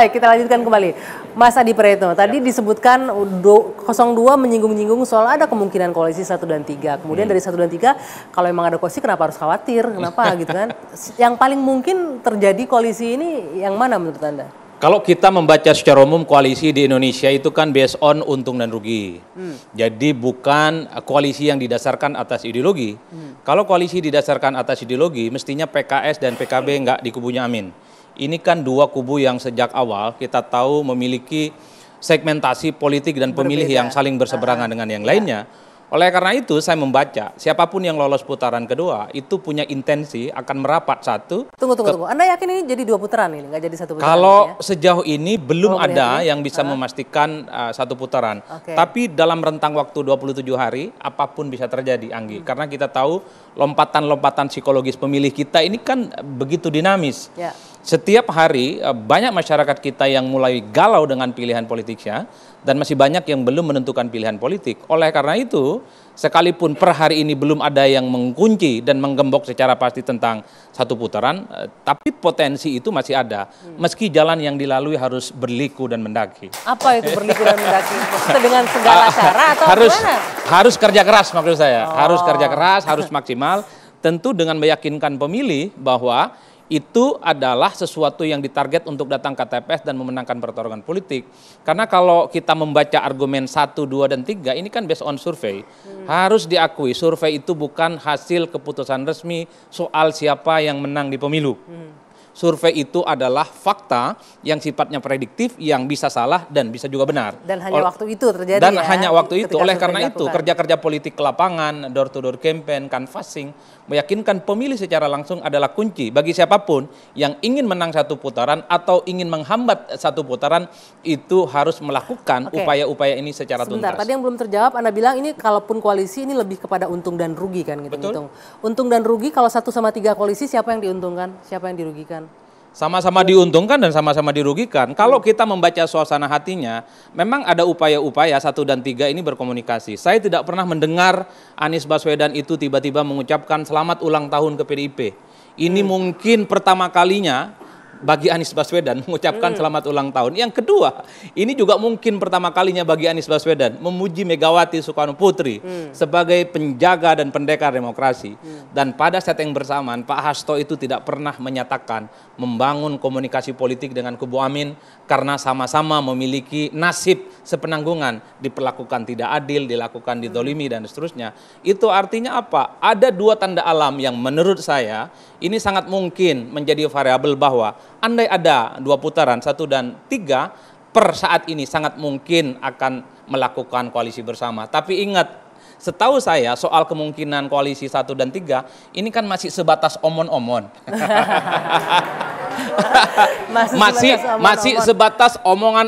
Baik, kita lanjutkan kembali. Mas Adi Praetno, tadi ya. disebutkan 02 menyinggung-nyinggung soal ada kemungkinan koalisi 1 dan 3. Kemudian hmm. dari 1 dan 3, kalau memang ada koalisi kenapa harus khawatir? Kenapa gitu kan? Yang paling mungkin terjadi koalisi ini yang mana menurut Anda? Kalau kita membaca secara umum koalisi di Indonesia itu kan based on untung dan rugi. Hmm. Jadi bukan koalisi yang didasarkan atas ideologi. Hmm. Kalau koalisi didasarkan atas ideologi, mestinya PKS dan PKB nggak di kubunya Amin ini kan dua kubu yang sejak awal kita tahu memiliki segmentasi politik dan pemilih Berbeda. yang saling berseberangan uh dengan yang iya. lainnya. Oleh karena itu saya membaca siapapun yang lolos putaran kedua itu punya intensi akan merapat satu. Tunggu tunggu ke... tunggu. Anda yakin ini jadi dua putaran ini nggak jadi satu putaran? Kalau ya? sejauh ini belum oh, ada ini? Ya? yang bisa uh memastikan uh, satu putaran. Okay. Tapi dalam rentang waktu 27 hari apapun bisa terjadi Anggi hmm. karena kita tahu lompatan-lompatan psikologis pemilih kita ini kan begitu dinamis. Yeah setiap hari eh, banyak masyarakat kita yang mulai galau dengan pilihan politiknya dan masih banyak yang belum menentukan pilihan politik. Oleh karena itu, sekalipun per hari ini belum ada yang mengkunci dan menggembok secara pasti tentang satu putaran, eh, tapi potensi itu masih ada. Meski jalan yang dilalui harus berliku dan mendaki. Apa itu berliku dan mendaki? Dengan segala cara atau harus, Harus kerja keras maksud saya. Oh. Harus kerja keras, harus maksimal. Tentu dengan meyakinkan pemilih bahwa itu adalah sesuatu yang ditarget untuk datang ke TPS dan memenangkan pertarungan politik. Karena kalau kita membaca argumen 1, 2, dan 3, ini kan based on survei. Hmm. Harus diakui, survei itu bukan hasil keputusan resmi soal siapa yang menang di pemilu. Hmm survei itu adalah fakta yang sifatnya prediktif yang bisa salah dan bisa juga benar. Dan hanya waktu itu terjadi. Dan ya, hanya waktu itu. Oleh karena dilakukan. itu kerja-kerja politik ke lapangan, door to door campaign, canvassing meyakinkan pemilih secara langsung adalah kunci bagi siapapun yang ingin menang satu putaran atau ingin menghambat satu putaran itu harus melakukan upaya-upaya ini secara Sebentar, tuntas. Tadi yang belum terjawab Anda bilang ini kalaupun koalisi ini lebih kepada untung dan rugi kan gitu. Betul. Untung dan rugi kalau satu sama tiga koalisi siapa yang diuntungkan, siapa yang dirugikan? sama-sama diuntungkan dan sama-sama dirugikan. Kalau kita membaca suasana hatinya, memang ada upaya-upaya satu dan tiga ini berkomunikasi. Saya tidak pernah mendengar Anies Baswedan itu tiba-tiba mengucapkan selamat ulang tahun ke PDIP. Ini hmm. mungkin pertama kalinya bagi Anies Baswedan mengucapkan hmm. selamat ulang tahun. Yang kedua, ini juga mungkin pertama kalinya bagi Anies Baswedan memuji Megawati Soekarno Putri hmm. sebagai penjaga dan pendekar demokrasi. Hmm. Dan pada set yang bersamaan, Pak Hasto itu tidak pernah menyatakan membangun komunikasi politik dengan kubu Amin karena sama-sama memiliki nasib sepenanggungan, diperlakukan tidak adil, dilakukan hmm. didolimi dan seterusnya. Itu artinya apa? Ada dua tanda alam yang menurut saya ini sangat mungkin menjadi variabel bahwa andai ada dua putaran satu dan tiga per saat ini sangat mungkin akan melakukan koalisi bersama. Tapi ingat setahu saya soal kemungkinan koalisi satu dan tiga ini kan masih sebatas omon-omon. masih masih, sebatas omong sebatas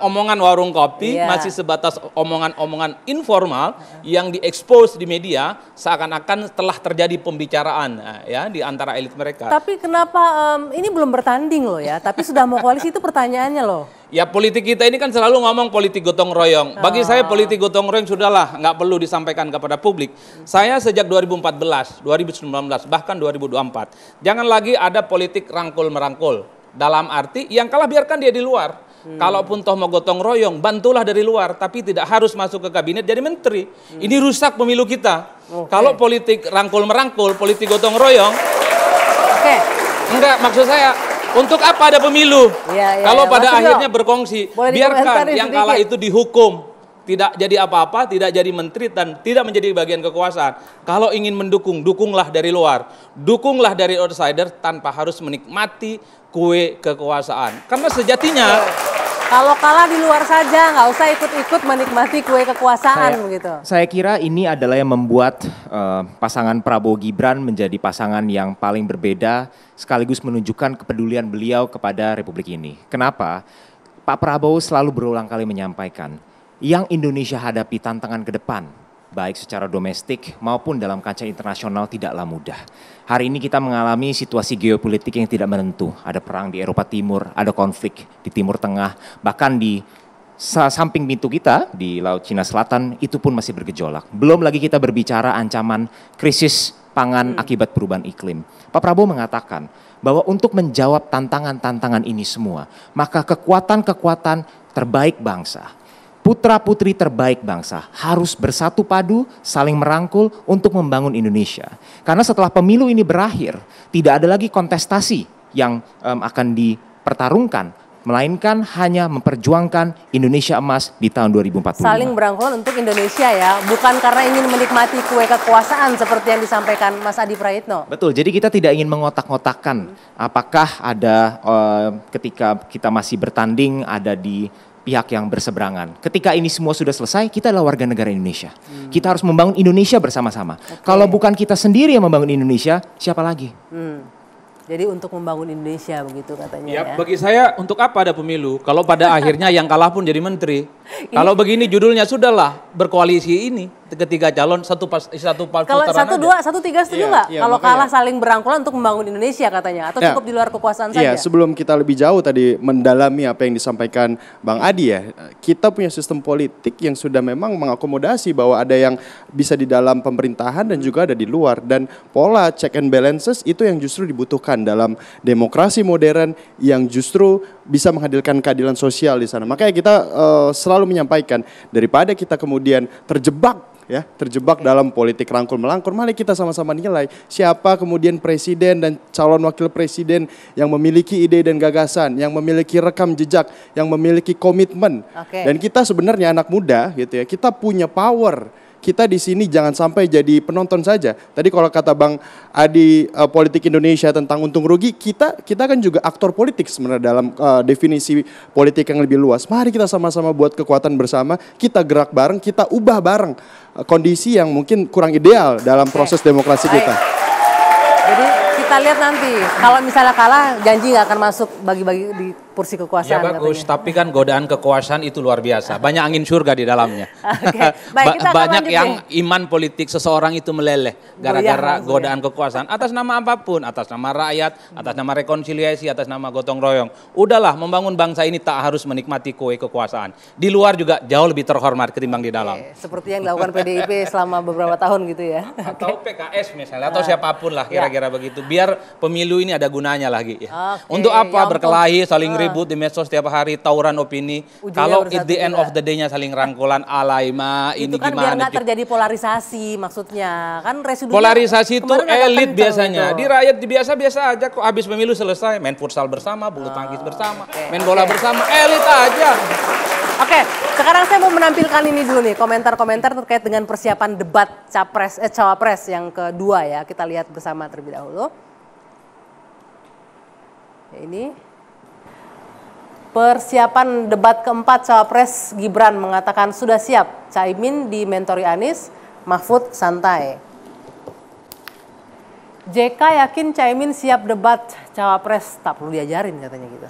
omongan-omongan warung kopi, yeah. masih sebatas omongan-omongan informal yang diekspos di media seakan-akan telah terjadi pembicaraan eh, ya di antara elit mereka. Tapi kenapa um, ini belum bertanding loh ya, tapi sudah mau koalisi itu pertanyaannya loh. Ya politik kita ini kan selalu ngomong politik gotong royong. Bagi oh. saya politik gotong royong sudahlah, nggak perlu disampaikan kepada publik. Saya sejak 2014, 2019, bahkan 2024, jangan lagi ada politik rangkul merangkul. Dalam arti yang kalah biarkan dia di luar. Hmm. Kalaupun toh mau gotong royong, bantulah dari luar, tapi tidak harus masuk ke kabinet jadi menteri. Hmm. Ini rusak pemilu kita. Okay. Kalau politik rangkul merangkul, politik gotong royong, okay. enggak maksud saya. Untuk apa ada pemilu? Ya, ya, Kalau ya, pada akhirnya berkongsi, biarkan yang sedikit. kalah itu dihukum tidak jadi apa-apa, tidak jadi menteri dan tidak menjadi bagian kekuasaan. Kalau ingin mendukung, dukunglah dari luar. Dukunglah dari outsider tanpa harus menikmati kue kekuasaan. Karena sejatinya kalau kalah di luar saja, nggak usah ikut-ikut menikmati kue kekuasaan saya, begitu. Saya kira ini adalah yang membuat uh, pasangan Prabowo Gibran menjadi pasangan yang paling berbeda, sekaligus menunjukkan kepedulian beliau kepada Republik ini. Kenapa? Pak Prabowo selalu berulang kali menyampaikan yang Indonesia hadapi tantangan ke depan, baik secara domestik maupun dalam kaca internasional tidaklah mudah. Hari ini kita mengalami situasi geopolitik yang tidak menentu. Ada perang di Eropa Timur, ada konflik di Timur Tengah, bahkan di samping pintu kita di Laut Cina Selatan itu pun masih bergejolak. Belum lagi kita berbicara ancaman krisis pangan hmm. akibat perubahan iklim. Pak Prabowo mengatakan bahwa untuk menjawab tantangan-tantangan ini semua, maka kekuatan-kekuatan terbaik bangsa putra-putri terbaik bangsa harus bersatu padu, saling merangkul untuk membangun Indonesia. Karena setelah pemilu ini berakhir, tidak ada lagi kontestasi yang um, akan dipertarungkan, melainkan hanya memperjuangkan Indonesia emas di tahun 2040. Saling berangkul untuk Indonesia ya, bukan karena ingin menikmati kue kekuasaan seperti yang disampaikan Mas Adi Prayitno. Betul, jadi kita tidak ingin mengotak otakkan apakah ada uh, ketika kita masih bertanding ada di pihak yang berseberangan. Ketika ini semua sudah selesai, kita adalah warga negara Indonesia. Hmm. Kita harus membangun Indonesia bersama-sama. Okay. Kalau bukan kita sendiri yang membangun Indonesia, siapa lagi? Hmm. Jadi untuk membangun Indonesia begitu katanya ya, ya. Bagi saya untuk apa ada pemilu kalau pada akhirnya yang kalah pun jadi menteri. Kalau begini judulnya sudahlah berkoalisi ini ketiga calon satu pas satu pas kalau satu aja. dua satu tiga setuju iya, nggak yeah, yeah, kalau kalah saling berangkulan untuk membangun Indonesia katanya atau ya. cukup di luar kekuasaan yeah, saja sebelum kita lebih jauh tadi mendalami apa yang disampaikan Bang Adi ya kita punya sistem politik yang sudah memang mengakomodasi bahwa ada yang bisa di dalam pemerintahan dan juga ada di luar dan pola check and balances itu yang justru dibutuhkan dalam demokrasi modern yang justru bisa menghadirkan keadilan sosial di sana. Makanya kita uh, selalu menyampaikan daripada kita kemudian terjebak ya terjebak okay. dalam politik rangkul melangkul mari kita sama-sama nilai siapa kemudian presiden dan calon wakil presiden yang memiliki ide dan gagasan yang memiliki rekam jejak yang memiliki komitmen okay. dan kita sebenarnya anak muda gitu ya kita punya power kita di sini jangan sampai jadi penonton saja. Tadi kalau kata Bang Adi uh, politik Indonesia tentang untung rugi, kita kita kan juga aktor politik sebenarnya dalam uh, definisi politik yang lebih luas. Mari kita sama-sama buat kekuatan bersama, kita gerak bareng, kita ubah bareng uh, kondisi yang mungkin kurang ideal dalam proses demokrasi kita. Jadi kita lihat nanti kalau misalnya kalah janji nggak akan masuk bagi-bagi di kursi kekuasaan. Ya bagus, katanya. tapi kan godaan kekuasaan itu luar biasa. Banyak angin surga di dalamnya. okay. Baik, kita Banyak yang ya. iman politik seseorang itu meleleh gara-gara godaan kekuasaan atas nama apapun, atas nama rakyat, atas nama rekonsiliasi, atas nama gotong royong. Udahlah, membangun bangsa ini tak harus menikmati kue kekuasaan. Di luar juga jauh lebih terhormat ketimbang di dalam. Okay. Seperti yang dilakukan PDIP selama beberapa tahun gitu ya. Atau PKS misalnya atau ah. siapapun lah ya. kira-kira ya. begitu. Biar pemilu ini ada gunanya lagi ya. Okay. Untuk apa ya berkelahi saling ah. ribut ribut di medsos setiap hari, tawuran opini. Ujian Kalau at the end juga. of the day-nya saling rangkulan, alaima, ini itu kan gimana. Biar gitu. terjadi polarisasi maksudnya. Kan residu Polarisasi itu elit biasanya. Gitu. Di rakyat biasa-biasa aja kok habis pemilu selesai. Main futsal bersama, bulu tangkis ah, bersama, okay. main bola okay. bersama. Elit aja. Oke, okay, sekarang saya mau menampilkan ini dulu nih komentar-komentar terkait dengan persiapan debat capres eh cawapres yang kedua ya. Kita lihat bersama terlebih dahulu. Ya ini Persiapan debat keempat cawapres Gibran mengatakan sudah siap. Caimin di mentori Anies, Mahfud santai. JK yakin Caimin siap debat cawapres, tak perlu diajarin katanya gitu.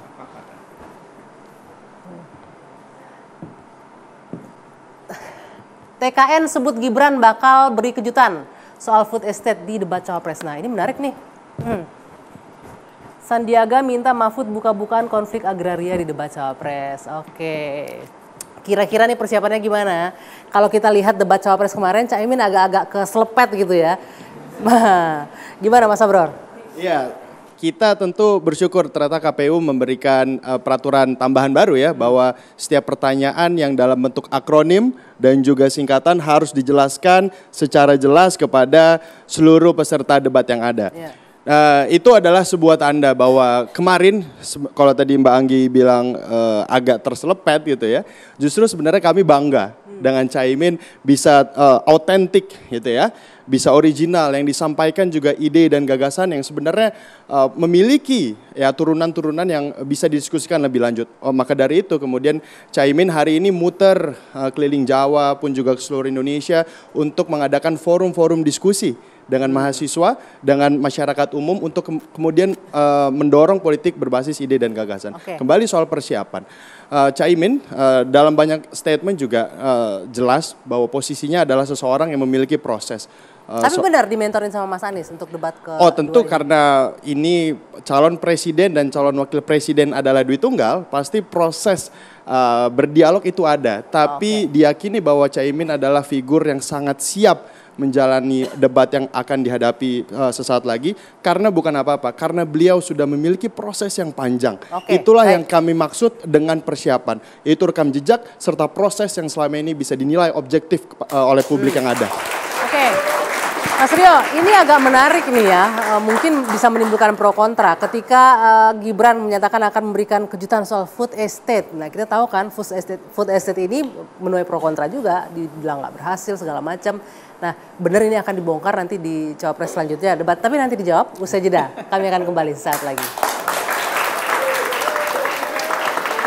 TKN sebut Gibran bakal beri kejutan soal food estate di debat cawapres. Nah ini menarik nih. Hmm. Sandiaga minta Mahfud buka-bukaan konflik agraria di debat cawapres. Oke. Kira-kira nih persiapannya gimana? Kalau kita lihat debat cawapres kemarin, Cak Imin agak-agak keselepet gitu ya. gimana Mas Abror? Iya, kita tentu bersyukur ternyata KPU memberikan uh, peraturan tambahan baru ya bahwa setiap pertanyaan yang dalam bentuk akronim dan juga singkatan harus dijelaskan secara jelas kepada seluruh peserta debat yang ada. Yeah. Uh, itu adalah sebuah tanda bahwa kemarin kalau tadi Mbak Anggi bilang uh, agak terselepet gitu ya, justru sebenarnya kami bangga dengan Caimin bisa eh, autentik gitu ya, bisa original yang disampaikan juga ide dan gagasan yang sebenarnya uh, memiliki ya turunan-turunan yang bisa didiskusikan lebih lanjut. Oh, maka dari itu kemudian Caimin hari ini muter uh, keliling Jawa pun juga ke seluruh Indonesia untuk mengadakan forum-forum diskusi dengan mahasiswa, dengan masyarakat umum untuk ke kemudian uh, mendorong politik berbasis ide dan gagasan. Okay. Kembali soal persiapan. Uh, eh, Caimin uh, eh, dalam banyak statement juga uh, jelas bahwa posisinya adalah seseorang yang memiliki proses. Uh, Tapi so, benar dimentorin sama Mas Anies untuk debat ke Oh, tentu ini. karena ini calon presiden dan calon wakil presiden adalah duit tunggal, pasti proses uh, berdialog itu ada, tapi okay. diyakini bahwa Caimin adalah figur yang sangat siap menjalani debat yang akan dihadapi uh, sesaat lagi karena bukan apa-apa karena beliau sudah memiliki proses yang panjang okay, itulah baik. yang kami maksud dengan persiapan itu rekam jejak serta proses yang selama ini bisa dinilai objektif uh, oleh publik hmm. yang ada. Mas Rio, ini agak menarik nih ya, eh, mungkin bisa menimbulkan pro kontra ketika eh, Gibran menyatakan akan memberikan kejutan soal food estate. Nah kita tahu kan food estate, food estate ini menuai pro kontra juga, dibilang nggak berhasil segala macam. Nah benar ini akan dibongkar nanti di cawapres selanjutnya debat, tapi nanti dijawab usai jeda. Kami akan kembali saat lagi.